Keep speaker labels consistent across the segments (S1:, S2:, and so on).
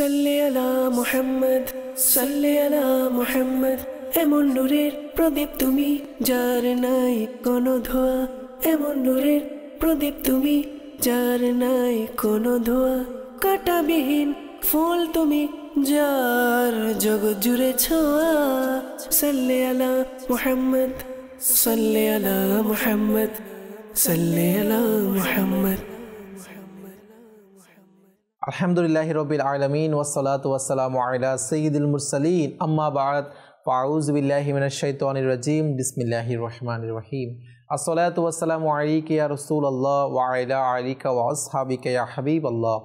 S1: সাল্লি আলা মোহাম্মদ সাল্লি আলা মোহাম্মদ এমন নূরের প্রদীপ তুমি যার নাই কোনো ধোয়া এমন নূরের প্রদীপ তুমি যার নাই কোনো ধোয়া কাটাবিহীন ফুল তুমি যার জগৎ জুড়ে ছোঁয়া সাল্লি আলা মোহাম্মদ সাল্লি আলা মোহাম্মদ সাল্লি আলা মোহাম্মদ
S2: আলহামদুলিল্লাহ রবিল আলমিন ওসলাত ওয়াসালাম আলা সঈদুল মুরসালিন আম্মা বাদ ফাউজবিল্লাহিমিনশাইতানিরজিম বিসমিল্লাহির রহমান রহিম আসলাত ওয়াসালাম আলিকা ইয়া রসুল আল্লাহ ওয়াইলা আলিকা ওয়াসহাবিকা হাবিব আল্লাহ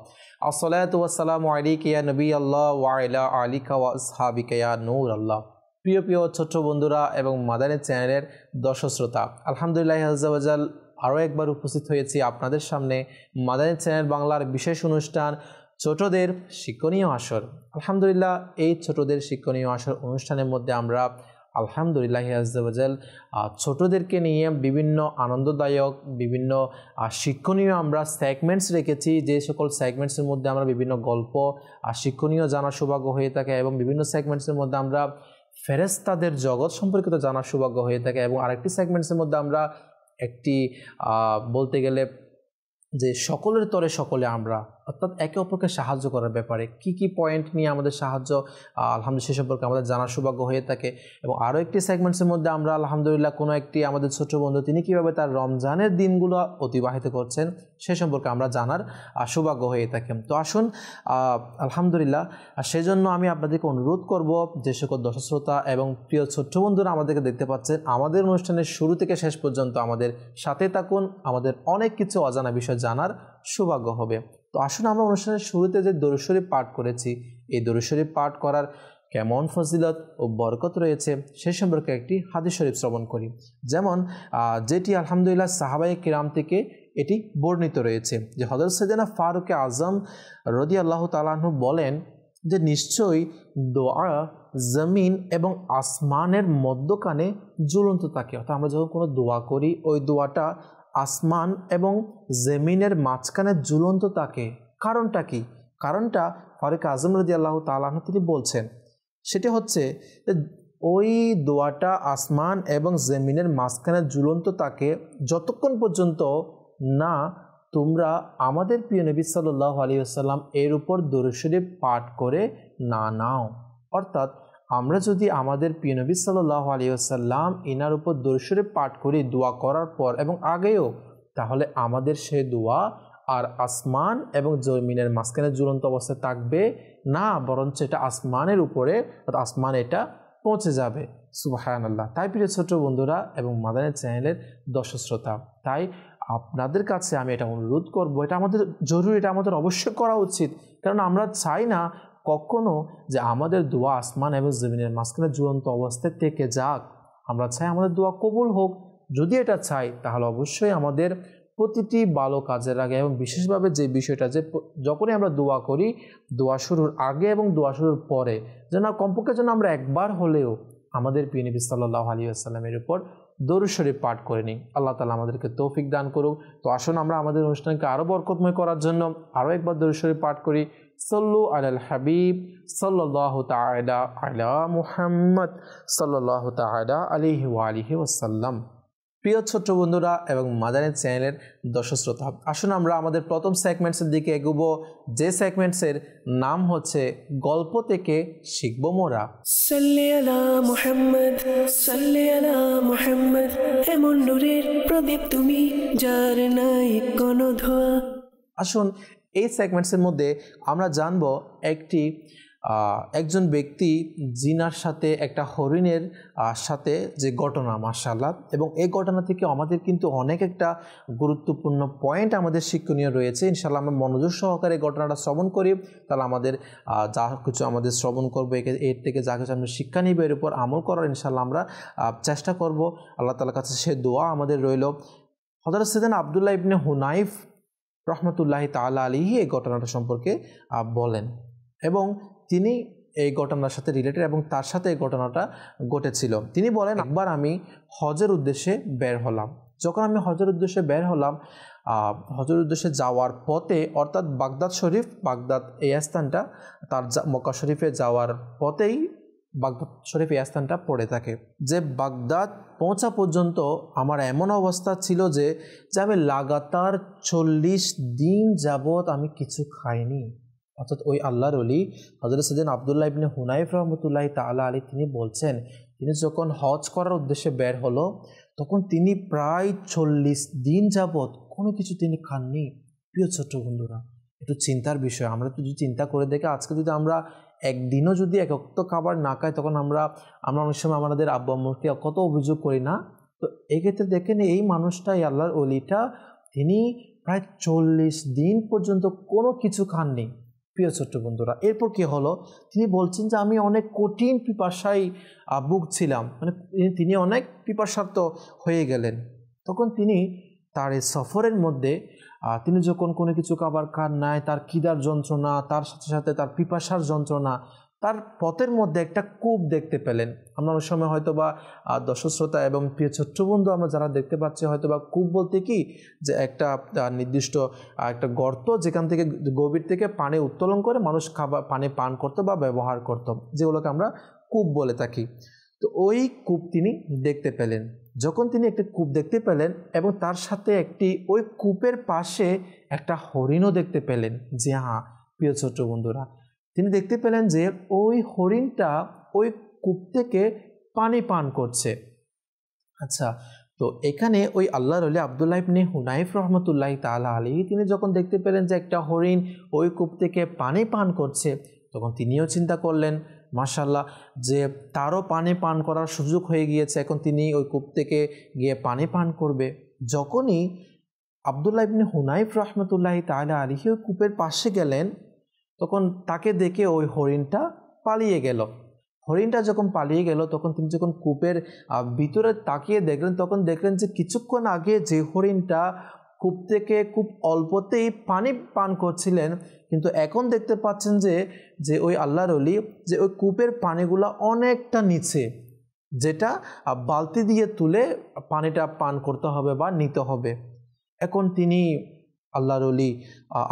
S2: আসলাত ওয়াসালাম আলিকা নবী আল্লাহ ওয়াইলা আলিকা ওয়াসহাবিকা নূর আল্লাহ প্রিয় প্রিয় ছোট্ট বন্ধুরা এবং মাদানের চ্যানেলের দর্শক শ্রোতা আলহামদুলিল্লাহ হজাল আরও একবার উপস্থিত হয়েছি আপনাদের সামনে মাদানী চ্যানেল বাংলার বিশেষ অনুষ্ঠান ছোটদের শিক্ষণীয় আসর আলহামদুলিল্লাহ এই ছোটদের শিক্ষণীয় আসর অনুষ্ঠানের মধ্যে আমরা আলহামদুলিল্লাহ হিয়াজাল ছোটদেরকে নিয়ে বিভিন্ন আনন্দদায়ক বিভিন্ন শিক্ষণীয় আমরা সেগমেন্টস রেখেছি যে সকল সেগমেন্টসের মধ্যে আমরা বিভিন্ন গল্প শিক্ষণীয় জানার সৌভাগ্য হয়ে থাকে এবং বিভিন্ন সেগমেন্টসের মধ্যে আমরা ফেরেস্তাদের জগৎ সম্পর্কিত জানার সৌভাগ্য হয়ে থাকে এবং আরেকটি সেগমেন্টসের মধ্যে আমরা একটি বলতে গেলে যে সকলের তরে সকলে আমরা অর্থাৎ একে অপরকে সাহায্য করার ব্যাপারে কি কি পয়েন্ট নিয়ে আমাদের সাহায্য আলহামদুলিল্লাহ সে সম্পর্কে আমাদের জানার সৌভাগ্য হয়ে থাকে এবং আরও একটি সেগমেন্টসের মধ্যে আমরা আলহামদুলিল্লাহ কোনো একটি আমাদের ছোট বন্ধু তিনি কীভাবে তার রমজানের দিনগুলো অতিবাহিত করছেন সে সম্পর্কে আমরা জানার সৌভাগ্য হয়ে থাকে তো আসুন আলহামদুলিল্লাহ সেজন্য আমি আপনাদেরকে অনুরোধ করব যে সকল দর্শকশ্রোতা এবং প্রিয় ছোট্ট বন্ধুরা আমাদেরকে দেখতে পাচ্ছেন আমাদের অনুষ্ঠানের শুরু থেকে শেষ পর্যন্ত আমাদের সাথে থাকুন আমাদের অনেক কিছু অজানা বিষয় জানার সৌভাগ্য হবে তো আসুন আমরা অনুষ্ঠানের শুরুতে যে দরুশ্বরী পাঠ করেছি এই দরুশ্বরী পাঠ করার কেমন ফজিলত ও বরকত রয়েছে সে সম্পর্কে একটি হাদিস শরীফ শ্রবণ করি যেমন যেটি আলহামদুলিল্লাহ সাহাবাই কিরাম থেকে এটি বর্ণিত রয়েছে যে হজরত সেদিনা ফারুক আজম রদি আল্লাহ তালাহু বলেন যে নিশ্চয়ই দোয়া জমিন এবং আসমানের মধ্যখানে জ্বলন্ত থাকে অর্থাৎ আমরা যখন কোনো দোয়া করি ওই দোয়াটা আসমান এবং জেমিনের মাঝখানে ঝুলন্ত তাকে কারণটা কি কারণটা ফারুক আজম রদি আল্লাহ তালাহ তিনি বলছেন সেটি হচ্ছে ওই দোয়াটা আসমান এবং জেমিনের মাঝখানে ঝুলন্ত তাকে যতক্ষণ পর্যন্ত না তোমরা আমাদের প্রিয় নবী সাল্লাহ আলী আসাল্লাম এর উপর দরুশরী পাঠ করে না নাও অর্থাৎ আমরা যদি আমাদের পিনবী সাল্লাহ আলী আসাল্লাম ইনার উপর দর্শরে পাঠ করি দোয়া করার পর এবং আগেও তাহলে আমাদের সে দোয়া আর আসমান এবং জমিনের মাঝখানে ঝুলন্ত অবস্থায় থাকবে না বরঞ্চ এটা আসমানের উপরে আসমান এটা পৌঁছে যাবে সুবাহান আল্লাহ তাই প্রিয় ছোট বন্ধুরা এবং মাদানের চ্যানেলের দর্শক শ্রোতা তাই আপনাদের কাছে আমি এটা অনুরোধ করব এটা আমাদের জরুরি এটা আমাদের অবশ্যই করা উচিত কারণ আমরা চাই না কখনো যে আমাদের দোয়া আসমান এবং জমিনের মাঝখানে ঝুলন্ত অবস্থায় থেকে যাক আমরা চাই আমাদের দোয়া কবুল হোক যদি এটা চাই তাহলে অবশ্যই আমাদের প্রতিটি ভালো কাজের আগে এবং বিশেষভাবে যে বিষয়টা যে যখনই আমরা দোয়া করি দোয়া শুরুর আগে এবং দোয়া শুরুর পরে যেন কমপক্ষে যেন আমরা একবার হলেও আমাদের প্রিয় নবী সাল্লাহ আলী আসসালামের উপর দরুশরী পাঠ করে নিই আল্লাহ তালা আমাদেরকে তৌফিক দান করুক তো আসুন আমরা আমাদের অনুষ্ঠানকে আরও বরকতময় করার জন্য আরও একবার দরুশরী পাঠ করি সল্লু আল হাবিব সাল্লাহ তালা আলা মুহাম্মদ সাল্লাহ তালা আলিহি আলিহি ওসাল্লাম প্রিয় ছোট্ট বন্ধুরা এবং মাদানের চ্যানেলের দর্শক শ্রোতা আসুন আমরা আমাদের প্রথম সেগমেন্টসের দিকে এগুব যে সেগমেন্টসের নাম হচ্ছে গল্প থেকে শিখব মোরা
S1: মোহাম্মদ
S2: মোহাম্মদ এমন নূরের প্রদীপ তুমি যার নাই কোনো ধোয়া আসুন এই সেগমেন্টসের মধ্যে আমরা জানব একটি একজন ব্যক্তি জিনার সাথে একটা হরিণের সাথে যে ঘটনা মার্শাল্লাহ এবং এই ঘটনা থেকে আমাদের কিন্তু অনেক একটা গুরুত্বপূর্ণ পয়েন্ট আমাদের শিক্ষণীয় রয়েছে ইনশাল্লাহ আমরা মনোযোগ সহকারে ঘটনাটা শ্রবণ করি তাহলে আমাদের যা কিছু আমাদের শ্রবণ করবো এর থেকে যা কিছু আমরা শিক্ষা নিব এর উপর আমল করার ইনশাল্লাহ আমরা চেষ্টা করব আল্লাহ তালার কাছে সে দোয়া আমাদের রইল হজর সেদিন আবদুল্লাহ ইবনে হুনাইফ রহমতুল্লাহ তাল আলিহি এই ঘটনাটা সম্পর্কে বলেন এবং তিনি এই ঘটনার সাথে রিলেটেড এবং তার সাথে এই ঘটনাটা ঘটেছিল তিনি বলেন একবার আমি হজের উদ্দেশ্যে বের হলাম যখন আমি হজের উদ্দেশ্যে বের হলাম হজের উদ্দেশ্যে যাওয়ার পথে অর্থাৎ বাগদাদ শরীফ বাগদাদ এই স্থানটা তার মক্কা শরীফে যাওয়ার পথেই বাগদাদ শরীফ এই স্থানটা পড়ে থাকে যে বাগদাদ পৌঁছা পর্যন্ত আমার এমন অবস্থা ছিল যে যে আমি লাগাতার চল্লিশ দিন যাবৎ আমি কিছু খাইনি অর্থাৎ ওই আল্লাহর অলি হজরত সদিন আবদুল্লাহ ইবিন হুনাইফ রহমতুল্লাহ তাল্লাহ আলী তিনি বলছেন তিনি যখন হজ করার উদ্দেশ্যে বের হলো তখন তিনি প্রায় চল্লিশ দিন যাবৎ কোনো কিছু তিনি খাননি প্রিয় ছোট্ট বন্ধুরা একটু চিন্তার বিষয় আমরা তো যদি চিন্তা করে দেখে আজকে যদি আমরা একদিনও যদি এক অক্ত খাবার না খাই তখন আমরা আমরা অনেক সময় আমাদের আব্বা মূর্তি কত অভিযোগ করি না তো এক্ষেত্রে দেখেন এই মানুষটা এই আল্লাহর অলিটা তিনি প্রায় চল্লিশ দিন পর্যন্ত কোনো কিছু খাননি প্রিয় ছোট্ট বন্ধুরা এরপর কি হলো তিনি বলছেন যে আমি অনেক কঠিন পিপাসায় ভুগছিলাম মানে তিনি অনেক পিপাসার্থ হয়ে গেলেন তখন তিনি তার এই সফরের মধ্যে তিনি যখন কোনো কিছু খাবার খান নাই তার কিদার যন্ত্রণা তার সাথে সাথে তার পিপাসার যন্ত্রণা তার পথের মধ্যে একটা কূপ দেখতে পেলেন আমরা অনেক সময় হয়তো বা দর্শশ্রোতা এবং প্রিয় ছোট্টবন্ধু আমরা যারা দেখতে পাচ্ছি হয়তো বা কূপ বলতে কি যে একটা নির্দিষ্ট একটা গর্ত যেখান থেকে গভীর থেকে পানি উত্তোলন করে মানুষ খাবার পানি পান করতো বা ব্যবহার করতো যেগুলোকে আমরা কূপ বলে থাকি তো ওই কূপ তিনি দেখতে পেলেন যখন তিনি একটি কূপ দেখতে পেলেন এবং তার সাথে একটি ওই কূপের পাশে একটা হরিণও দেখতে পেলেন যে হ্যাঁ প্রিয় ছোট্ট বন্ধুরা তিনি দেখতে পেলেন যে ওই হরিণটা ওই কূপ থেকে পানি পান করছে আচ্ছা তো এখানে ওই আল্লাহ রলি আবদুল্লাহ ইবনে হুনাইফ রহমতুল্লাহ তালা আলী তিনি যখন দেখতে পেলেন যে একটা হরিণ ওই কূপ থেকে পানি পান করছে তখন তিনিও চিন্তা করলেন মাশাল্লাহ যে তারও পানি পান করার সুযোগ হয়ে গিয়েছে এখন তিনি ওই কূপ থেকে গিয়ে পানি পান করবে যখনই আবদুল্লাহ ইবনে হুনাইফ রহমতুল্লাহ তালা আলিহি ওই কূপের পাশে গেলেন তখন তাকে দেখে ওই হরিণটা পালিয়ে গেল হরিণটা যখন পালিয়ে গেল তখন তিনি যখন কূপের ভিতরে তাকিয়ে দেখলেন তখন দেখলেন যে কিছুক্ষণ আগে যে হরিণটা কূপ থেকে খুব অল্পতেই পানি পান করছিলেন কিন্তু এখন দেখতে পাচ্ছেন যে যে ওই আল্লাহর অলি যে ওই কূপের পানিগুলো অনেকটা নিচে যেটা বালতি দিয়ে তুলে পানিটা পান করতে হবে বা নিতে হবে এখন তিনি আল্লাহর আলী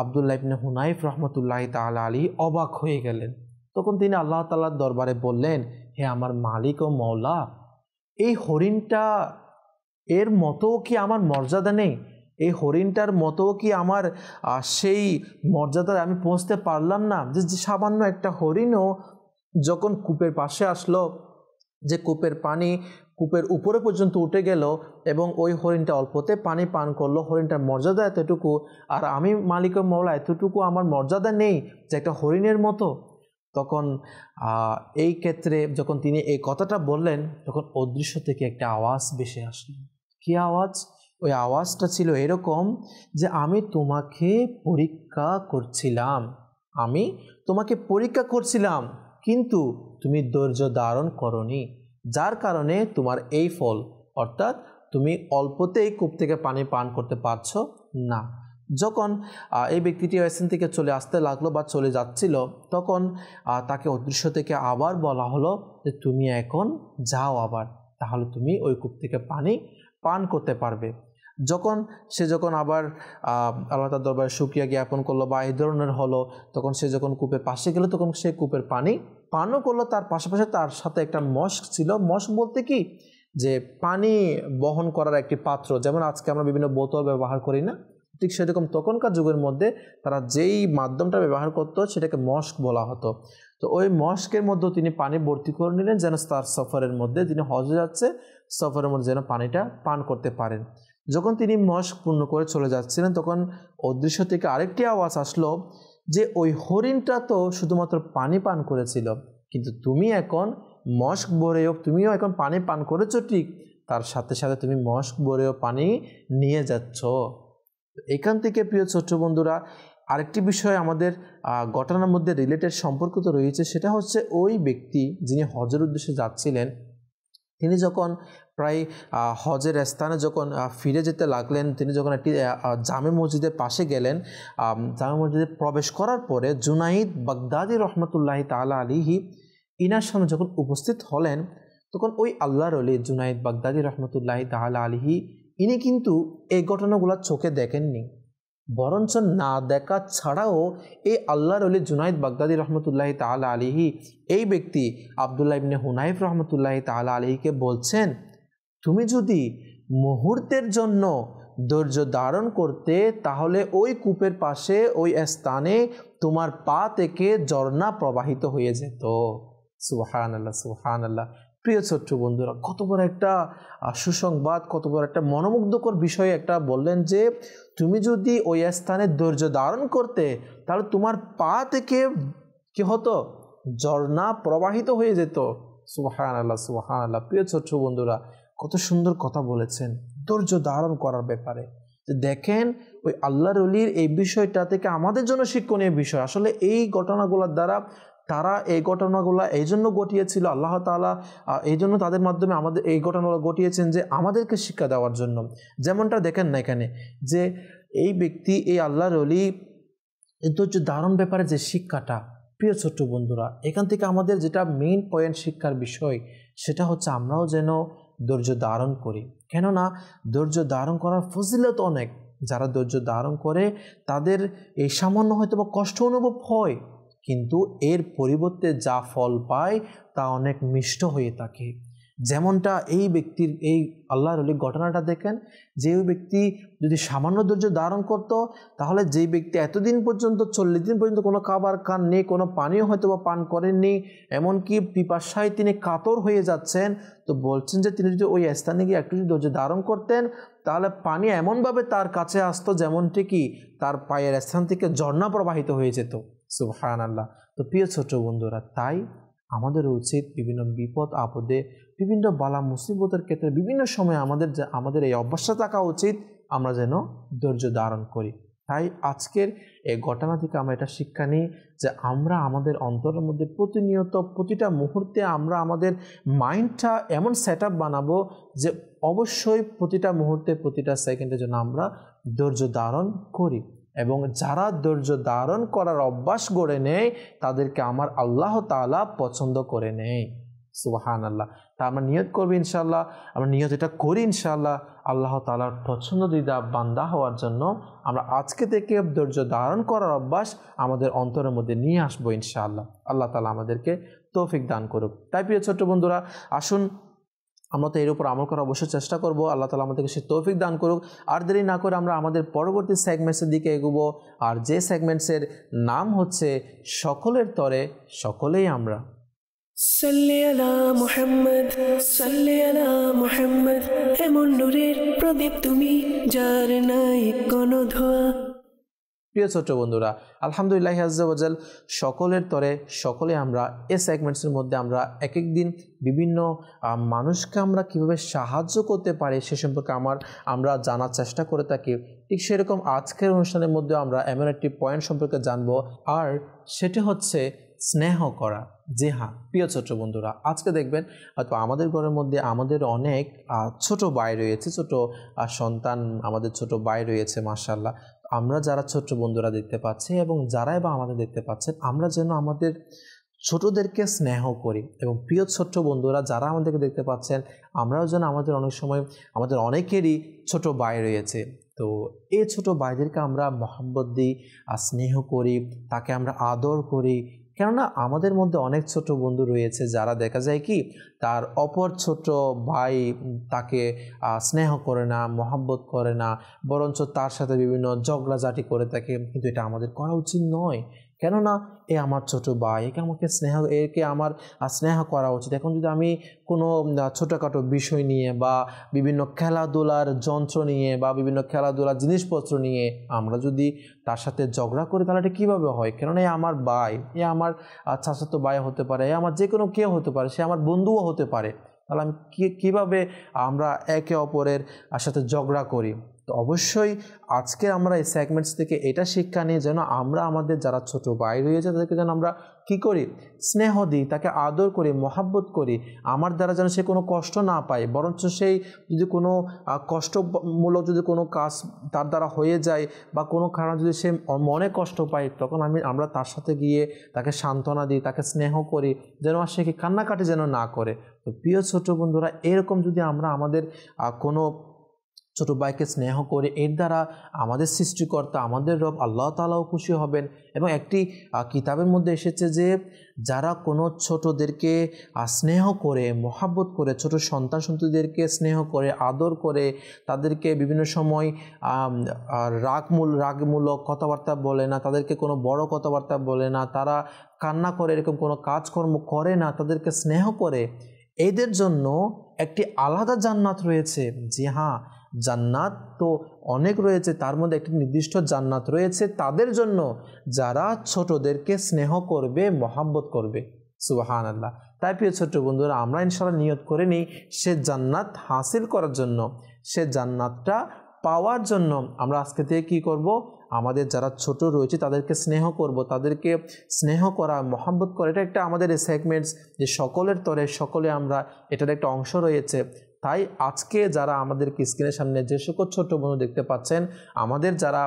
S2: আবদুল্লাহ ইবনে হুনাইফ রহমতুল্লাহ তাল আলী অবাক হয়ে গেলেন তখন তিনি আল্লাহ তাল্লার দরবারে বললেন হে আমার মালিক ও মওলা এই হরিণটা এর মতো কি আমার মর্যাদা নেই এই হরিণটার মতো কি আমার সেই মর্যাদায় আমি পৌঁছতে পারলাম না যে সামান্য একটা হরিণও যখন কূপের পাশে আসলো যে কূপের পানি কূপের উপরে পর্যন্ত উঠে গেল এবং ওই হরিণটা অল্পতে পানি পান করলো হরিণটার মর্যাদা এতটুকু আর আমি মালিকের মৌলা এতটুকু আমার মর্যাদা নেই যে একটা হরিণের মতো তখন এই ক্ষেত্রে যখন তিনি এই কথাটা বললেন তখন অদৃশ্য থেকে একটা আওয়াজ বেশি আসলো কি আওয়াজ ওই আওয়াজটা ছিল এরকম যে আমি তোমাকে পরীক্ষা করছিলাম আমি তোমাকে পরীক্ষা করছিলাম কিন্তু তুমি ধৈর্য ধারণ করনি যার কারণে তোমার এই ফল অর্থাৎ তুমি অল্পতেই কূপ থেকে পানি পান করতে পারছো না যখন এই ব্যক্তিটি ওয়েস্টার্ন থেকে চলে আসতে লাগলো বা চলে যাচ্ছিল তখন তাকে অদৃশ্য থেকে আবার বলা হলো যে তুমি এখন যাও আবার তাহলে তুমি ওই কূপ থেকে পানি পান করতে পারবে যখন সে যখন আবার আল্লাহ তার দরবারে সুক্রিয়া জ্ঞাপন করলো বা এই ধরনের হলো তখন সে যখন কূপের পাশে গেল তখন সে কূপের পানি পানও করলো তার পাশাপাশি তার সাথে একটা মস্ক ছিল মস্ক বলতে কি যে পানি বহন করার একটি পাত্র যেমন আজকে আমরা বিভিন্ন বোতল ব্যবহার করি না ঠিক সেরকম তখনকার যুগের মধ্যে তারা যেই মাধ্যমটা ব্যবহার করত সেটাকে মস্ক বলা হতো তো ওই মস্কের মধ্যে তিনি পানি ভর্তি করে নিলেন যেন তার সফরের মধ্যে তিনি হজে যাচ্ছে সফরের মধ্যে যেন পানিটা পান করতে পারেন যখন তিনি মস্ক পূর্ণ করে চলে যাচ্ছিলেন তখন অদৃশ্য থেকে আরেকটি আওয়াজ আসলো যে ওই হরিণটা তো শুধুমাত্র পানি পান করেছিল কিন্তু তুমি এখন মস্ক বরেও তুমিও এখন পানি পান করেছো ঠিক তার সাথে সাথে তুমি মস্ক ভরেও পানি নিয়ে যাচ্ছ এখান থেকে প্রিয় ছোট্ট বন্ধুরা আরেকটি বিষয় আমাদের ঘটনার মধ্যে রিলেটেড সম্পর্ক তো রয়েছে সেটা হচ্ছে ওই ব্যক্তি যিনি হজের উদ্দেশ্যে যাচ্ছিলেন তিনি যখন প্রায় হজের স্থানে যখন ফিরে যেতে লাগলেন তিনি যখন একটি জামে মসজিদের পাশে গেলেন জামে মসজিদে প্রবেশ করার পরে জুনাইদ বাগদাদি রহমতুল্লাহ তালা আলিহি ইনার সামনে যখন উপস্থিত হলেন তখন ওই আল্লাহর আলী জুনাইদ বাগদাদি রহমতুল্লাহ তালা আলিহি ইনি কিন্তু এই ঘটনাগুলো চোখে দেখেননি বরঞ্চ না দেখা ছাড়াও এই আল্লাহর আলী জুনাইদ বাগদাদি রহমতুল্লাহ তালা আলিহি এই ব্যক্তি আবদুল্লাহ ইবনে হুনাইফ রহমতুল্লাহ তালা আলিহিকে বলছেন তুমি যদি মুহূর্তের জন্য ধৈর্য ধারণ করতে তাহলে ওই কূপের পাশে ওই স্থানে তোমার পা থেকে ঝর্ণা প্রবাহিত হয়ে যেত সুহান আল্লাহ সুহান আল্লাহ প্রিয় ছোট্ট বন্ধুরা কত বড় একটা সুসংবাদ কত বড় একটা মনোমুগ্ধকর বিষয়ে একটা বললেন যে তুমি যদি ওই স্থানে ধৈর্য ধারণ করতে তাহলে তোমার পা থেকে কি হতো ঝর্ণা প্রবাহিত হয়ে যেত সুহান আল্লাহ সুহান আল্লাহ প্রিয় ছোট্ট বন্ধুরা কত সুন্দর কথা বলেছেন ধৈর্য ধারণ করার ব্যাপারে যে দেখেন ওই আল্লাহ রলির এই বিষয়টা থেকে আমাদের জন্য শিক্ষণীয় বিষয় আসলে এই ঘটনাগুলোর দ্বারা তারা এই ঘটনাগুলো এই জন্য ঘটিয়েছিল আল্লাহ তালা এই জন্য তাদের মাধ্যমে আমাদের এই ঘটনাগুলো ঘটিয়েছেন যে আমাদেরকে শিক্ষা দেওয়ার জন্য যেমনটা দেখেন না এখানে যে এই ব্যক্তি এই রলি অলি ধৈর্য ধারণ ব্যাপারে যে শিক্ষাটা প্রিয় ছোট্ট বন্ধুরা এখান থেকে আমাদের যেটা মেইন পয়েন্ট শিক্ষার বিষয় সেটা হচ্ছে আমরাও যেন ধৈর্য ধারণ করি কেননা ধৈর্য ধারণ করার ফজিলত অনেক যারা ধৈর্য ধারণ করে তাদের এই সামান্য হয়তো বা কষ্ট অনুভব হয় কিন্তু এর পরিবর্তে যা ফল পায় তা অনেক মিষ্ট হয়ে থাকে যেমনটা এই ব্যক্তির এই আল্লাহর আলী ঘটনাটা দেখেন যে ব্যক্তি যদি সামান্য ধৈর্য ধারণ করত তাহলে যেই ব্যক্তি এতদিন পর্যন্ত চল্লিশ দিন পর্যন্ত কোনো খাবার নেই কোনো পানীয় হয়তো বা পান করেননি এমনকি পিপাসায় তিনি কাতর হয়ে যাচ্ছেন তো বলছেন যে তিনি যদি ওই স্থানে গিয়ে একটু যদি ধৈর্য ধারণ করতেন তাহলে পানি এমনভাবে তার কাছে আসতো যেমনটি কি তার পায়ের স্থান থেকে ঝর্ণা প্রবাহিত হয়ে যেত সুহান আল্লাহ তো প্রিয় ছোট বন্ধুরা তাই আমাদের উচিত বিভিন্ন বিপদ আপদে বিভিন্ন বালা মুসিবতের ক্ষেত্রে বিভিন্ন সময় আমাদের যে আমাদের এই অভ্যাসটা থাকা উচিত আমরা যেন ধৈর্য ধারণ করি তাই আজকের এই ঘটনা থেকে আমরা এটা শিক্ষা নিই যে আমরা আমাদের অন্তরের মধ্যে প্রতিনিয়ত প্রতিটা মুহূর্তে আমরা আমাদের মাইন্ডটা এমন সেট বানাবো যে অবশ্যই প্রতিটা মুহূর্তে প্রতিটা সেকেন্ডের জন্য আমরা ধৈর্য ধারণ করি এবং যারা ধৈর্য ধারণ করার অভ্যাস গড়ে নেয় তাদেরকে আমার আল্লাহ তালা পছন্দ করে নেয় সুবাহান আল্লাহ তা আমরা নিয়ত করবো ইনশাল্লাহ আমরা নিয়ত এটা করি ইনশাল্লাহ আল্লাহ তালার পছন্দ দিদা বান্দা হওয়ার জন্য আমরা আজকে থেকে ধৈর্য ধারণ করার অভ্যাস আমাদের অন্তরের মধ্যে নিয়ে আসবো ইনশাআল্লাহ আল্লাহ তালা আমাদেরকে তৌফিক দান করুক তাই প্রিয় ছোট্ট বন্ধুরা আসুন আমরা তো এর উপর আমল করার অবশ্যই চেষ্টা করব আল্লাহ তালা আমাদেরকে সে তৌফিক দান করুক আর দেরি না করে আমরা আমাদের পরবর্তী সেগমেন্টসের দিকে এগোবো আর যে সেগমেন্টসের নাম হচ্ছে সকলের তরে সকলেই আমরা
S1: মোহাম্মদ মোহাম্মদ প্রদীপ তুমি যার নাই কোনো
S2: ধোয়া প্রিয় ছোট্ট বন্ধুরা আলহামদুলিল্লাহ হাজাল সকলের তরে সকলে আমরা এ সেগমেন্টসের মধ্যে আমরা এক এক দিন বিভিন্ন মানুষকে আমরা কিভাবে সাহায্য করতে পারি সে সম্পর্কে আমার আমরা জানার চেষ্টা করে থাকি ঠিক সেরকম আজকের অনুষ্ঠানের মধ্যে আমরা এমন একটি পয়েন্ট সম্পর্কে জানবো আর সেটি হচ্ছে স্নেহ করা যে হ্যাঁ প্রিয় ছোট বন্ধুরা আজকে দেখবেন হয়তো আমাদের ঘরের মধ্যে আমাদের অনেক ছোট ভাই রয়েছে ছোট সন্তান আমাদের ছোট ভাই রয়েছে মার্শাল্লাহ আমরা যারা ছোট্ট বন্ধুরা দেখতে পাচ্ছি এবং যারাই বা আমাদের দেখতে পাচ্ছেন আমরা যেন আমাদের ছোটদেরকে স্নেহ করি এবং প্রিয় ছোট্ট বন্ধুরা যারা আমাদেরকে দেখতে পাচ্ছেন আমরাও যেন আমাদের অনেক সময় আমাদের অনেকেরই ছোট ভাই রয়েছে তো এই ছোট ভাইদেরকে আমরা মহাব্বত দিই আর স্নেহ করি তাকে আমরা আদর করি কেননা আমাদের মধ্যে অনেক ছোট বন্ধু রয়েছে যারা দেখা যায় কি তার অপর ছোট ভাই তাকে স্নেহ করে না মহাব্বত করে না বরঞ্চ তার সাথে বিভিন্ন ঝগড়াঝাটি করে থাকে কিন্তু এটা আমাদের করা উচিত নয় কেননা এ আমার ছোট ভাই একে আমাকে স্নেহ একে আমার স্নেহ করা উচিত এখন যদি আমি কোনো ছোটোখাটো বিষয় নিয়ে বা বিভিন্ন খেলাধুলার যন্ত্র নিয়ে বা বিভিন্ন খেলাধুলার জিনিসপত্র নিয়ে আমরা যদি তার সাথে ঝগড়া করি তাহলে এটা কীভাবে হয় কেননা এ আমার ভাই এ আমার তো ভাই হতে পারে এ আমার যে কোনো কেউ হতে পারে সে আমার বন্ধুও হতে পারে তাহলে আমি কীভাবে আমরা একে অপরের সাথে ঝগড়া করি তো অবশ্যই আজকে আমরা এই সেগমেন্টস থেকে এটা শিক্ষা নিয়ে যেন আমরা আমাদের যারা ছোট ভাই রয়েছে তাদেরকে যেন আমরা কি করি স্নেহ দিই তাকে আদর করি মহাব্বত করি আমার দ্বারা যেন সে কোনো কষ্ট না পায় বরঞ্চ সেই যদি কোনো কষ্টমূলক যদি কোনো কাজ তার দ্বারা হয়ে যায় বা কোনো কারণ যদি সে মনে কষ্ট পায় তখন আমি আমরা তার সাথে গিয়ে তাকে সান্ত্বনা দিই তাকে স্নেহ করি যেন আর সে কি কান্নাকাটি যেন না করে তো প্রিয় ছোট বন্ধুরা এরকম যদি আমরা আমাদের কোনো ছোট ভাইকে স্নেহ করে এর দ্বারা আমাদের সৃষ্টিকর্তা আমাদের রব আল্লাহ তালাও খুশি হবেন এবং একটি কিতাবের মধ্যে এসেছে যে যারা কোনো ছোটদেরকে স্নেহ করে মহাব্বত করে ছোট সন্তান সন্ততিদেরকে স্নেহ করে আদর করে তাদেরকে বিভিন্ন সময় রাগমূল রাগমূলক কথাবার্তা বলে না তাদেরকে কোনো বড় কথাবার্তা বলে না তারা কান্না করে এরকম কোনো কাজকর্ম করে না তাদেরকে স্নেহ করে এদের জন্য একটি আলাদা জান্নাত রয়েছে যে হ্যাঁ জান্নাত তো অনেক রয়েছে তার মধ্যে একটি নির্দিষ্ট জান্নাত রয়েছে তাদের জন্য যারা ছোটদেরকে স্নেহ করবে মহাব্বত করবে সুবাহান আল্লাহ তাই প্রিয় ছোট্ট বন্ধুরা আমরা ইনশাল্লাহ নিয়ত করে নিই সে জান্নাত হাসিল করার জন্য সে জান্নাতটা পাওয়ার জন্য আমরা আজকে থেকে কী করব আমাদের যারা ছোট রয়েছে তাদেরকে স্নেহ করব তাদেরকে স্নেহ করা মহাব্বত করা এটা একটা আমাদের সেগমেন্টস যে সকলের তরে সকলে আমরা এটার একটা অংশ রয়েছে তাই আজকে যারা আমাদেরকে স্ক্রিনের সামনে যে সকল ছোট বন্ধু দেখতে পাচ্ছেন আমাদের যারা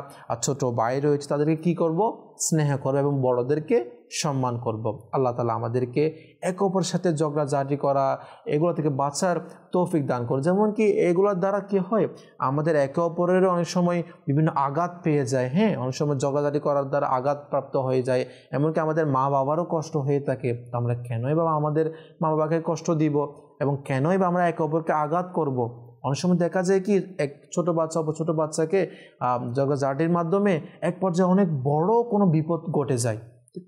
S2: ছোট ভাই রয়েছে তাদেরকে কি করব স্নেহ করব এবং বড়দেরকে সম্মান করব। আল্লাহ তালা আমাদেরকে এক অপরের সাথে ঝগড়াঝাটি করা এগুলো থেকে বাঁচার তৌফিক দান করে যেমন কি এগুলোর দ্বারা কি হয় আমাদের একে অপরের অনেক সময় বিভিন্ন আঘাত পেয়ে যায় হ্যাঁ অনেক সময় ঝগড়াঝাটি করার দ্বারা আঘাত প্রাপ্ত হয়ে যায় এমনকি আমাদের মা বাবারও কষ্ট হয়ে থাকে আমরা কেনই বা আমাদের মা বাবাকে কষ্ট দিব এবং কেনই বা আমরা একে অপরকে আঘাত করব। অনেক সময় দেখা যায় কি এক ছোট বাচ্চা বা ছোটো বাচ্চাকে জাটির মাধ্যমে এক পর্যায়ে অনেক বড় কোনো বিপদ ঘটে যায়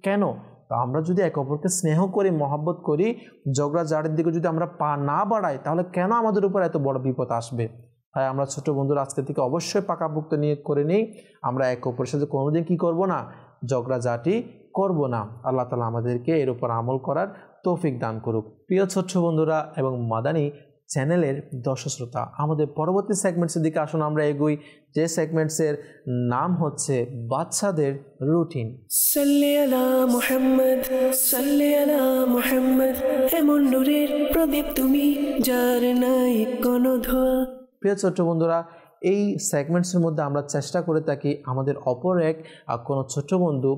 S2: কেন তো আমরা যদি একে অপরকে স্নেহ করি মহাব্বত করি ঝগড়া জাটের দিকে যদি আমরা পা না বাড়াই তাহলে কেন আমাদের উপর এত বড় বিপদ আসবে তাই আমরা ছোট বন্ধুরা আজকে থেকে অবশ্যই পাকাভুক্ত নিয়ে করে নিই আমরা একে অপরের সাথে কোনোদিন কী করবো না ঝগড়া জাটি করব না আল্লাহ তালা আমাদেরকে এর উপর আমল করার তৌফিক দান করুক প্রিয় ছোট্ট বন্ধুরা এবং মাদানী চ্যানেলের দর্শক শ্রোতা আমাদের পরবর্তী সেগমেন্টসের দিকে আসুন আমরা এগোই যে সেগমেন্টসের নাম হচ্ছে বাচ্চাদের রুটিন
S1: মোহাম্মদ
S2: মোহাম্মদ এমন নূরের প্রদীপ তুমি যার নাই ধোয়া প্রিয় ছোট্ট বন্ধুরা এই সেগমেন্টসের মধ্যে আমরা চেষ্টা করে থাকি আমাদের অপর এক কোনো ছোট্ট বন্ধু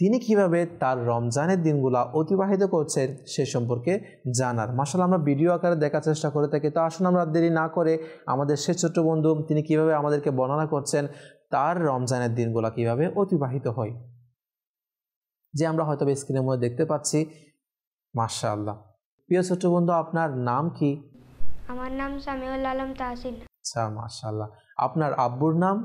S2: তিনি কিভাবে তার রমজানের দিনগুলা অতিবাহিত করছেন সে সম্পর্কে জানার মাসাল আমরা ভিডিও আকারে দেখার চেষ্টা করে থাকি তো আসুন আমরা দেরি না করে আমাদের সে ছোট্ট বন্ধু তিনি কিভাবে আমাদেরকে বর্ণনা করছেন তার রমজানের দিনগুলা কিভাবে অতিবাহিত হয় যে আমরা হয়তো স্ক্রিনের মধ্যে দেখতে পাচ্ছি মাসা আল্লাহ প্রিয় ছোট্ট বন্ধু আপনার নাম কি
S3: আমার নাম সামিউল আলম তাহসিন
S2: আচ্ছা আল্লাহ আপনার আব্বুর নাম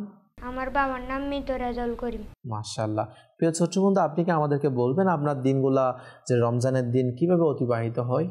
S3: আমার বাবার নাম মৃত রেজাউল করিম
S2: মাশাল্লাহ প্রিয় ছোট্ট বন্ধু আপনি কি আমাদেরকে বলবেন আপনার দিনগুলা যে রমজানের দিন কিভাবে অতিবাহিত হয়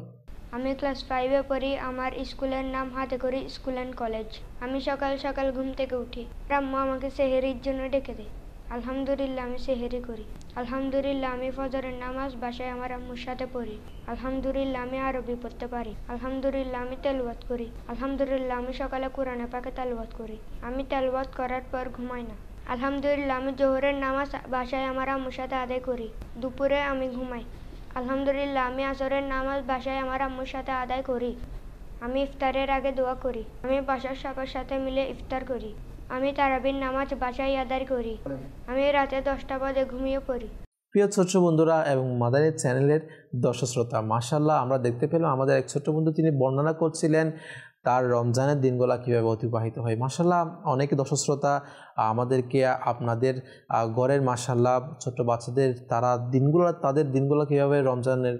S3: আমি ক্লাস ফাইভে পড়ি আমার স্কুলের নাম হাতে করি স্কুল অ্যান্ড কলেজ আমি সকাল সকাল ঘুম থেকে উঠি রাম্মা আমাকে সেহেরির জন্য ডেকে দেয় আলহামদুলিল্লাহ আমি সেহেরি করি আলহামদুলিল্লাহ আমি ফজরের নামাজ বাসায় আমার আম্মুর সাথে পড়ি আলহামদুলিল্লাহ আমি আরবি পড়তে পারি আলহামদুলিল্লাহ আমি তেলবাদ করি আলহামদুলিল্লাহ আমি সকালে কোরআনে পাকে তেলবাদ করি আমি তেলবাদ করার পর ঘুমাই না আলহামদুলিল্লাহ আমি জোহরের নামাজ বাসায় আমার আম্মুর সাথে আদায় করি দুপুরে আমি ঘুমাই আলহামদুলিল্লাহ আমি আসরের নামাজ বাসায় আমার আম্মুর সাথে আদায় করি আমি ইফতারের আগে দোয়া করি আমি বাসার সবার সাথে মিলে ইফতার করি আমি তারাবির নামাজ বাসায় আদায় করি আমি রাতে দশটা বাজে ঘুমিয়ে পড়ি
S2: প্রিয় ছোট্ট বন্ধুরা এবং মাদারের চ্যানেলের দর্শক শ্রোতা মাসাল্লাহ আমরা দেখতে পেলাম আমাদের এক ছোট্ট বন্ধু তিনি বর্ণনা করছিলেন তার রমজানের দিনগুলা কীভাবে অতিবাহিত হয় মাসাল্লাহ অনেক দর্শশ্রোতা আমাদেরকে আপনাদের গড়ের মাসাল্লাহ ছোট বাচ্চাদের তারা দিনগুলো তাদের দিনগুলো কীভাবে রমজানের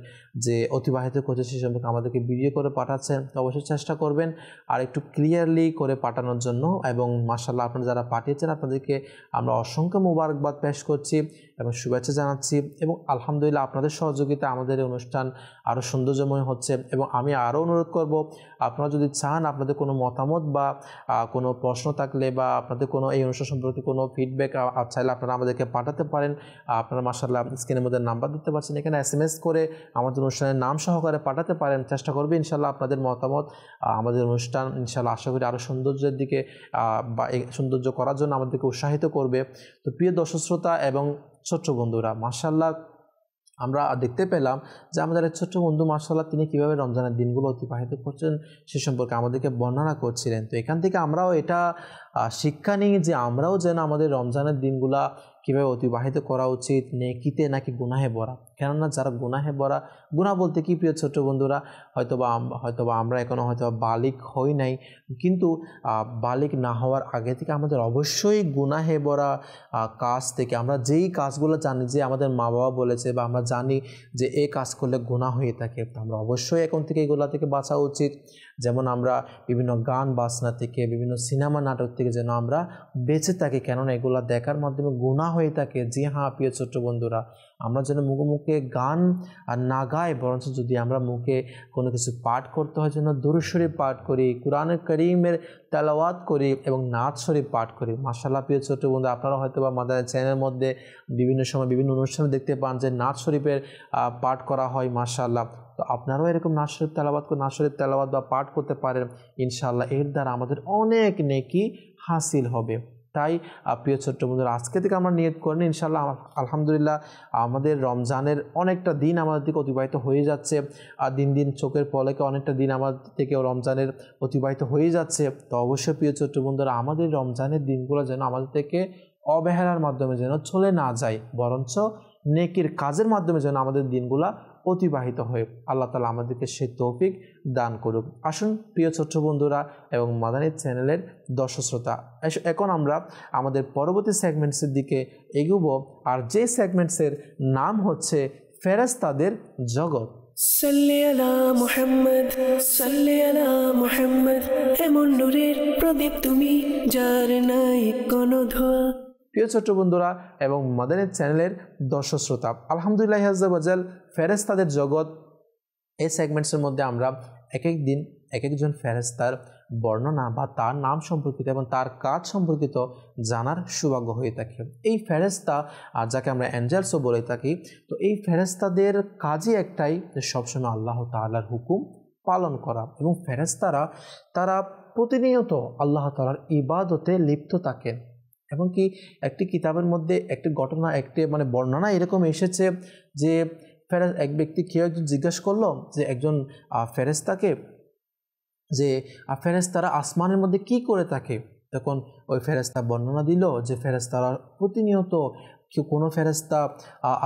S2: যে অতিবাহিত করছে সে সম্পর্কে আমাদেরকে ভিডিও করে পাঠাচ্ছেন অবশ্যই চেষ্টা করবেন আর একটু ক্লিয়ারলি করে পাঠানোর জন্য এবং মাসাল্লাহ আপনারা যারা পাঠিয়েছেন আপনাদেরকে আমরা অসংখ্য মুবারকবাদ পেশ করছি এবং শুভেচ্ছা জানাচ্ছি এবং আলহামদুলিল্লাহ আপনাদের সহযোগিতা আমাদের এই অনুষ্ঠান আরও সৌন্দর্যময় হচ্ছে এবং আমি আরও অনুরোধ করব আপনারা যদি চান আপনাদের কোনো মতামত বা কোনো প্রশ্ন থাকলে বা আপনাদের কোনো এই অনুষ্ঠান সম্পর্কে কোনো ফিডব্যাক চাইলে আপনারা আমাদেরকে পাঠাতে পারেন আপনারা মার্শাল্লাহ স্ক্রিনের মধ্যে নাম্বার দিতে পারছেন এখানে এস এম এস করে আমাদের অনুষ্ঠানের নাম সহকারে পাঠাতে পারেন চেষ্টা করবে ইনশাল্লাহ আপনাদের মতামত আমাদের অনুষ্ঠান ইনশাল্লাহ আশা করি আরও সৌন্দর্যের দিকে বা সৌন্দর্য করার জন্য আমাদেরকে উৎসাহিত করবে তো প্রিয় দর্শক শ্রোতা এবং ছোট্ট বন্ধুরা মার্শাল্লাহ আমরা দেখতে পেলাম যে আমাদের ছোট্ট বন্ধু মার্শাল্লাহ তিনি কীভাবে রমজানের দিনগুলো অতিবাহিত করছেন সে সম্পর্কে আমাদেরকে বর্ণনা করছিলেন তো এখান থেকে আমরাও এটা শিক্ষা নিই যে আমরাও যেন আমাদের রমজানের দিনগুলা কীভাবে অতিবাহিত করা উচিত নেকিতে নাকি গুনাহে বরা কেননা যারা গুনাহে বরা গুণা বলতে কি প্রিয় ছোট্ট বন্ধুরা হয়তোবা হয়তোবা আমরা এখনও হয়তো বালিক হই নাই কিন্তু বালিক না হওয়ার আগে থেকে আমাদের অবশ্যই গুনাহে বরা কাজ থেকে আমরা যেই কাজগুলো জানি যে আমাদের মা বাবা বলেছে বা আমরা জানি যে এই কাজ করলে গুণা হয়ে থাকে আমরা অবশ্যই এখন থেকে এগুলা থেকে বাঁচা উচিত যেমন আমরা বিভিন্ন গান বাসনা থেকে বিভিন্ন সিনেমা নাটক থেকে যেন আমরা বেঁচে থাকি কেননা এগুলা দেখার মাধ্যমে গুণা হয়ে থাকে যে হ্যাঁ প্রিয় ছোট্ট বন্ধুরা আমরা যেন মুখে মুখে গান আর না গাই বরঞ্চ যদি আমরা মুখে কোনো কিছু পাঠ করতে হয় যেন দুরুশ্বরী পাঠ করি কোরআন করিমের তেলাওয়াত করি এবং নাচ শরীফ পাঠ করি মাসাল্লাহ প্রিয় ছোটো বন্ধু আপনারা হয়তো বা আমাদের চ্যানেলের মধ্যে বিভিন্ন সময় বিভিন্ন অনুষ্ঠানে দেখতে পান যে নাচ শরীফের পাঠ করা হয় মাসাল্লাহ তো আপনারাও এরকম নাচ শরীফ তেলাবাদ নাচ শরীফ তেলাবাদ বা পাঠ করতে পারেন ইনশাল্লাহ এর দ্বারা আমাদের অনেক নেকি হাসিল হবে তাই প্রিয় ছোট্ট বন্ধুরা আজকে থেকে আমরা নিয়ত নিই ইনশাল্লাহ আলহামদুলিল্লাহ আমাদের রমজানের অনেকটা দিন আমাদের থেকে অতিবাহিত হয়ে যাচ্ছে আর দিন দিন চোখের পলেকে অনেকটা দিন আমাদের থেকে রমজানের অতিবাহিত হয়ে যাচ্ছে তো অবশ্যই প্রিয় ছোট্ট বন্ধুরা আমাদের রমজানের দিনগুলো যেন আমাদের থেকে অবহেলার মাধ্যমে যেন চলে না যায় বরঞ্চ নেকির কাজের মাধ্যমে যেন আমাদের দিনগুলা অতিবাহিত হয়ে আল্লাহ তালা আমাদেরকে সেই তৌফিক দান করুক আসুন প্রিয় ছোট্ট বন্ধুরা এবং মাদানী চ্যানেলের দর্শক শ্রোতা এখন আমরা আমাদের পরবর্তী সেগমেন্টসের দিকে এগুব আর যে সেগমেন্টসের নাম হচ্ছে তাদের জগৎ
S1: এমন নূরের প্রদীপ তুমি
S2: যার নাই কোনো ধোয়া প্রিয় ছোট্ট বন্ধুরা এবং মাদানের চ্যানেলের দর্শক শ্রোতা আলহামদুলিল্লাহ হাজাল ফেরেস্তাদের জগৎ এই সেগমেন্টসের মধ্যে আমরা এক এক দিন এক একজন ফেরেস্তার বর্ণনা বা তার নাম সম্পর্কিত এবং তার কাজ সম্পর্কিত জানার সৌভাগ্য হয়ে থাকে এই ফেরেস্তা আর যাকে আমরা অ্যাঞ্জেলসও বলে থাকি তো এই ফেরেস্তাদের কাজই একটাই যে সবসময় আল্লাহ তাল্লার হুকুম পালন করা এবং ফেরেস্তারা তারা প্রতিনিয়ত আল্লাহ তালার ইবাদতে লিপ্ত থাকেন এমনকি একটি কিতাবের মধ্যে একটি ঘটনা একটি মানে বর্ণনা এরকম এসেছে যে ফেরাজ এক ব্যক্তি খেয়ে একজন জিজ্ঞেস করলো যে একজন ফেরেস্তাকে যে ফেরেস্তারা আসমানের মধ্যে কি করে থাকে তখন ওই ফেরেস্তা বর্ণনা দিল যে ফেরেস্তারা প্রতিনিয়ত কেউ কোনো ফেরাস্তা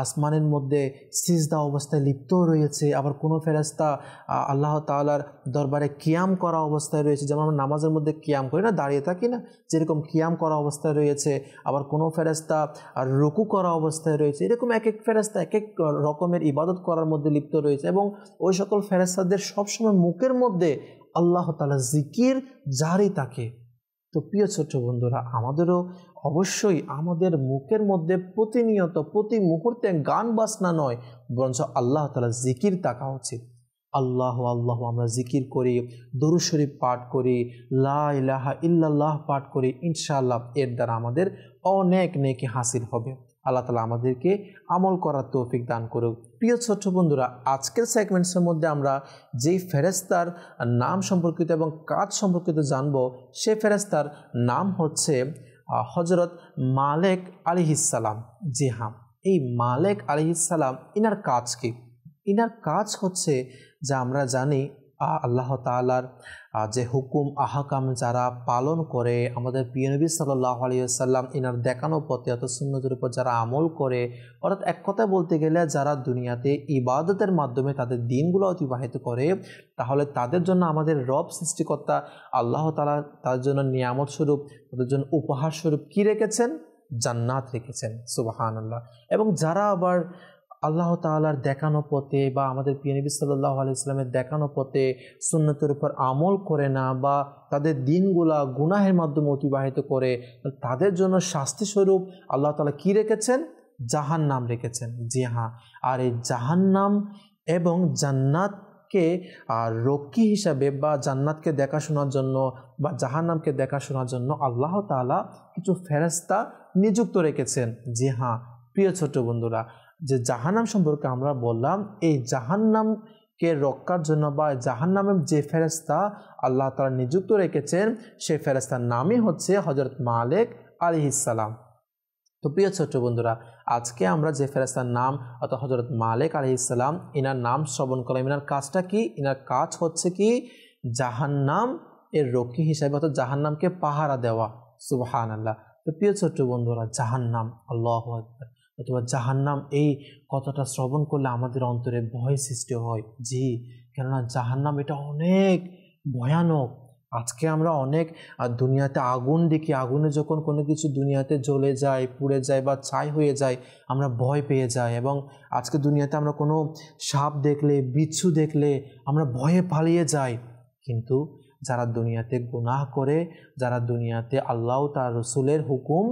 S2: আসমানের মধ্যে সিজদা অবস্থায় লিপ্তও রয়েছে আবার কোনো ফেরাস্তা আল্লাহ তালার দরবারে কিয়াম করা অবস্থায় রয়েছে যেমন আমরা নামাজের মধ্যে কিয়াম করি না দাঁড়িয়ে থাকি না যেরকম কিয়াম করা অবস্থায় রয়েছে আবার কোনো ফেরাস্তা রুকু করা অবস্থায় রয়েছে এরকম এক এক ফেরাস্তা এক এক রকমের ইবাদত করার মধ্যে লিপ্ত রয়েছে এবং ওই সকল ফেরাস্তাদের সবসময় মুখের মধ্যে আল্লাহ তালা জিকির জারি থাকে তো প্রিয় ছোট্ট বন্ধুরা আমাদেরও অবশ্যই আমাদের মুখের মধ্যে প্রতিনিয়ত প্রতি মুহূর্তে গান বাসনা নয় বরঞ্চ আল্লাহ তালা জিকির তাকা উচিত আল্লাহ আল্লাহ আমরা জিকির করি দরু শরীফ পাঠ করি লাহা ইল্লাল্লাহ পাঠ করি ইনশাআল্লাহ এর দ্বারা আমাদের অনেক নেকি হাসিল হবে আল্লাহ তালা আমাদেরকে আমল করার তৌফিক দান করুক প্রিয় ছোট্ট বন্ধুরা আজকের সেগমেন্টসের মধ্যে আমরা যেই ফেরেস্তার নাম সম্পর্কিত এবং কাজ সম্পর্কিত জানব সে ফেরেস্তার নাম হচ্ছে হজরত মালেক আলিহিসাল্লাম জি হাম হ্যাঁ, এই মালেক আলিহিসাল্লাম ইনার কাজ কি ইনার কাজ হচ্ছে যা আমরা জানি আল্লাহ তালার যে হুকুম আহাকাম যারা পালন করে আমাদের পিএনবি সাল্লাহ আলিয়াল্লাম ইনার দেখানো পথে অত সুন্নতির উপর যারা আমল করে অর্থাৎ এক কথায় বলতে গেলে যারা দুনিয়াতে ইবাদতের মাধ্যমে তাদের দিনগুলো অতিবাহিত করে তাহলে তাদের জন্য আমাদের রব সৃষ্টিকর্তা আল্লাহ তালা তাদের জন্য নিয়ামত স্বরূপ তাদের জন্য উপহার স্বরূপ কী রেখেছেন জান্নাত রেখেছেন সুবাহান আল্লাহ এবং যারা আবার আল্লাহ তালার দেখানো পথে বা আমাদের পিয়ানবী সাল্লাহ আলাইসলামের দেখানো পথে সুন্নতের উপর আমল করে না বা তাদের দিনগুলা গুনাহের মাধ্যমে অতিবাহিত করে তাদের জন্য শাস্তি স্বরূপ আল্লাহ তালা কি রেখেছেন জাহান নাম রেখেছেন জি হ্যাঁ আর এই জাহান নাম এবং জান্নাত কে রক্ষী হিসাবে বা জান্নাতকে দেখাশোনার জন্য বা জাহান্নামকে দেখাশোনার জন্য আল্লাহ তালা কিছু ফেরাস্তা নিযুক্ত রেখেছেন জি হ্যাঁ প্রিয় ছোট বন্ধুরা যে জাহান্নাম সম্পর্কে আমরা বললাম এই জাহান্নাম কে রক্ষার জন্য বা জাহান যে ফেরেস্তা আল্লাহ তারা নিযুক্ত রেখেছেন সেই ফেরেস্তার নামই হচ্ছে হজরত মালেক আলি ইসালাম তো প্রিয় ছোট্ট বন্ধুরা আজকে আমরা যে ফেরেস্তার নাম অর্থাৎ হজরত মালেক আলি ইসালাম ইনার নাম শ্রবণ করলাম ইনার কাজটা কি ইনার কাজ হচ্ছে কি জাহান্নাম এর রক্ষী হিসাবে অর্থাৎ জাহান্নামকে পাহারা দেওয়া সুবাহান আল্লাহ তো প্রিয় ছোট্ট বন্ধুরা জাহান্নাম আল্লাহ আকবর অথবা জাহান্নাম এই কথাটা শ্রবণ করলে আমাদের অন্তরে ভয় সৃষ্টি হয় জি কেননা জাহান্নাম এটা অনেক ভয়ানক আজকে আমরা অনেক দুনিয়াতে আগুন দেখি আগুনে যখন কোনো কিছু দুনিয়াতে জ্বলে যায় পুড়ে যায় বা ছাই হয়ে যায় আমরা ভয় পেয়ে যাই এবং আজকে দুনিয়াতে আমরা কোনো সাপ দেখলে বিচ্ছু দেখলে আমরা ভয়ে পালিয়ে যাই কিন্তু যারা দুনিয়াতে গুনাহ করে যারা দুনিয়াতে আল্লাহ তার রসুলের হুকুম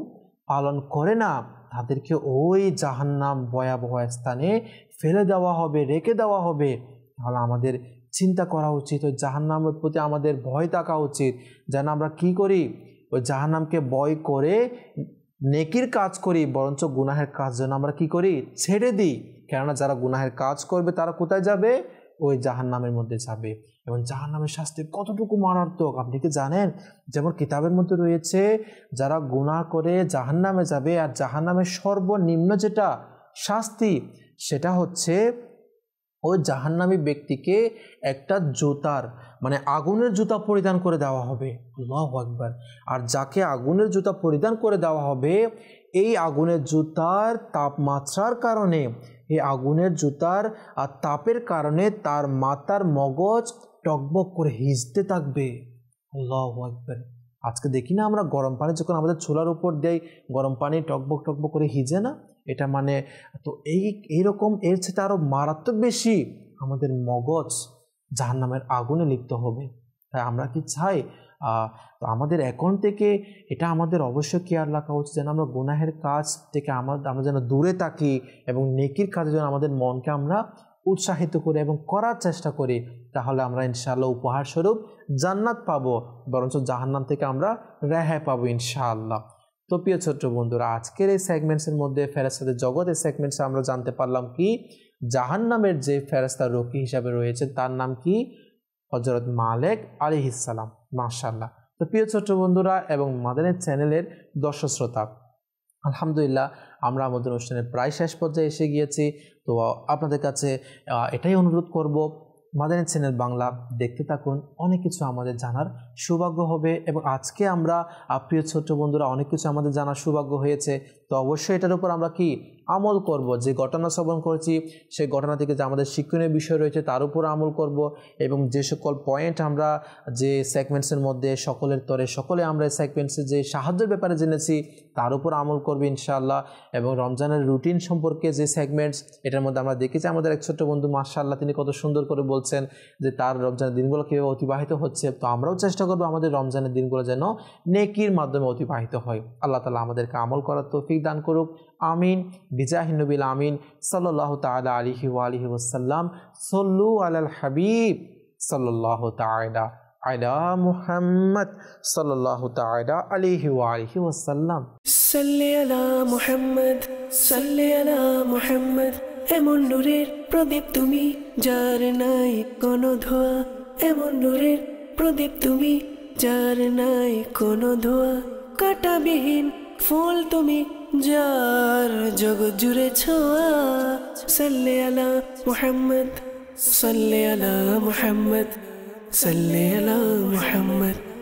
S2: পালন করে না তাদেরকে ওই জাহান্নাম ভয়াবহ স্থানে ফেলে দেওয়া হবে রেখে দেওয়া হবে তাহলে আমাদের চিন্তা করা উচিত ওই জাহান্নামের প্রতি আমাদের ভয় থাকা উচিত যেন আমরা কি করি ওই জাহান্নামকে ভয় করে নেকির কাজ করি বরঞ্চ গুনাহের কাজ যেন আমরা কি করি ছেড়ে দিই কেননা যারা গুনাহের কাজ করবে তারা কোথায় যাবে ওই জাহান্নামের মধ্যে যাবে এবং জাহান নামের শাস্তি কতটুকু মারাত্মক আপনি কি জানেন যেমন কিতাবের মধ্যে রয়েছে যারা গুণা করে জাহান নামে যাবে আর জাহান নামের সর্বনিম্ন যেটা শাস্তি সেটা হচ্ছে ওই জাহান্নামী ব্যক্তিকে একটা জুতার মানে আগুনের জুতা পরিধান করে দেওয়া হবে আল্লাহ আর যাকে আগুনের জুতা পরিধান করে দেওয়া হবে এই আগুনের জুতার তাপমাত্রার কারণে এই আগুনের জুতার আর তাপের কারণে তার মাতার মগজ টকবক করে হিজতে থাকবে আল্লাহ আকবেন আজকে দেখি না আমরা গরম পানি যখন আমাদের ছোলার উপর দেয় গরম পানি টকবক টকবক করে হিজে না এটা মানে তো এই এইরকম এর সাথে আরও মারাত্মক বেশি আমাদের মগজ যার নামের আগুনে লিপ্ত হবে তাই আমরা কি চাই তো আমাদের এখন থেকে এটা আমাদের অবশ্যই কেয়ার রাখা উচিত যেন আমরা গুনাহের কাজ থেকে আমরা আমরা যেন দূরে থাকি এবং নেকির কাজে যেন আমাদের মনকে আমরা উৎসাহিত করে এবং করার চেষ্টা করি তাহলে আমরা ইনশাআল্লাহ উপহার স্বরূপ জান্নাত পাবো বরঞ্চ জাহান্নাম থেকে আমরা রেহাই পাবো ইনশাআল্লাহ তো প্রিয় ছোট্ট বন্ধুরা আজকের এই সেগমেন্টসের মধ্যে ফেরাস্তাদের জগতের সেগমেন্টসে আমরা জানতে পারলাম কি জাহান্নামের যে ফেরাস্তা রকি হিসাবে রয়েছে তার নাম কি হজরত মালেক আলি ইসালাম মাশাল্লাহ তো প্রিয় ছোট্ট বন্ধুরা এবং মাদানের চ্যানেলের দর্শক শ্রোতা আলহামদুলিল্লাহ আমরা আমাদের অনুষ্ঠানের প্রায় শেষ পর্যায়ে এসে গিয়েছি তো আপনাদের কাছে এটাই অনুরোধ করব মাদানী চ্যানেল বাংলা দেখতে থাকুন অনেক কিছু আমাদের জানার সৌভাগ্য হবে এবং আজকে আমরা প্রিয় ছোট্ট বন্ধুরা অনেক কিছু আমাদের জানার সৌভাগ্য হয়েছে তো অবশ্যই এটার উপর আমরা কি আমল করব যে ঘটনা শ্রবণ করেছি সেই ঘটনা থেকে যে আমাদের শিক্ষণীয় বিষয় রয়েছে তার উপর আমল করব এবং যে সকল পয়েন্ট আমরা যে সেগমেন্টসের মধ্যে সকলের তরে সকলে আমরা সেগমেন্টসে যে সাহায্যের ব্যাপারে জেনেছি তার উপর আমল করবে ইনশাআল্লাহ এবং রমজানের রুটিন সম্পর্কে যে সেগমেন্টস এটার মধ্যে আমরা দেখেছি আমাদের এক ছোট্ট বন্ধু মার্শাল্লাহ তিনি কত সুন্দর করে বলছেন যে তার রমজানের দিনগুলো কীভাবে অতিবাহিত হচ্ছে তো আমরাও চেষ্টা করবো আমাদের রমজানের দিনগুলো যেন নেকির মাধ্যমে অতিবাহিত হয় আল্লাহ তালা আমাদেরকে আমল করার তৌফিক দান করুক আমিন বিজাহিনবিল আমিন সাল্লাহ তালা আলহি আলহি ওসাল্লাম সল্লু আলাল হাবিব সাল্লাহ তায়দা আয়দা মুহাম্মদ সাল্লাহ তায়দা আলহি আলহি ওসাল্লাম
S1: মুহাম্মদ সাল্লাহ মুহাম্মদ এমন নূরের প্রদীপ তুমি যার নাই কোন ধোয়া এমন নূরের প্রদীপ তুমি যার নাই কোন ধোয়া কাটাবিহীন ফুল তুমি যার জগৎ জুড়ে ছোঁয়া সাল্লে আলা মুহাম্মদ সাল্লে আলা মুহাম্মদ সাল্লে আলা মুহাম্মদ